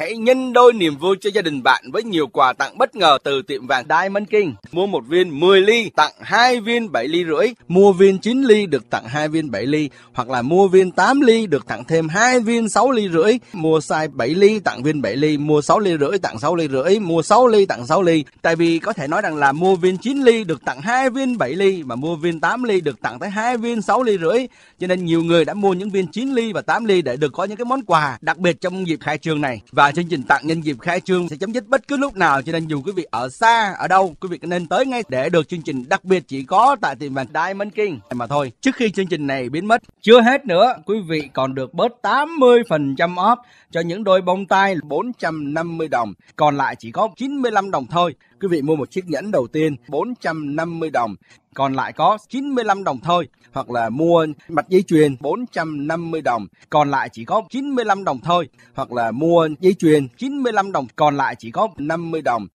Hãy nhân đôi niềm vui cho gia đình bạn với nhiều quà tặng bất ngờ từ tiệm vàng Diamond King. Mua một viên 10 ly tặng 2 viên 7 ly rưỡi, mua viên 9 ly được tặng 2 viên 7 ly hoặc là mua viên 8 ly được tặng thêm 2 viên 6 ly rưỡi, mua size 7 ly tặng viên 7 ly, mua 6 ly rưỡi tặng 6 ly rưỡi, mua 6 ly tặng 6 ly. Tại vì có thể nói rằng là mua viên 9 ly được tặng 2 viên 7 ly mà mua viên 8 ly được tặng tới 2 viên 6 ly rưỡi. Cho nên nhiều người đã mua những viên 9 ly và 8 ly để được có những cái món quà đặc biệt trong dịp khai trường này. Và chương trình tặng nhân dịp khai trương sẽ chấm dứt bất cứ lúc nào cho nên dù quý vị ở xa ở đâu quý vị nên tới ngay để được chương trình đặc biệt chỉ có tại tiệm vàng Diamond King mà thôi. Trước khi chương trình này biến mất, chưa hết nữa, quý vị còn được bớt 80% off cho những đôi bông tai 450 đồng, còn lại chỉ có 95 đồng thôi. Quý vị mua một chiếc nhẫn đầu tiên 450 đồng, còn lại có 95 đồng thôi, hoặc là mua mặt dây chuyền 450 đồng, còn lại chỉ có 95 đồng thôi, hoặc là mua dây truyền 95 đồng, còn lại chỉ có 50 đồng.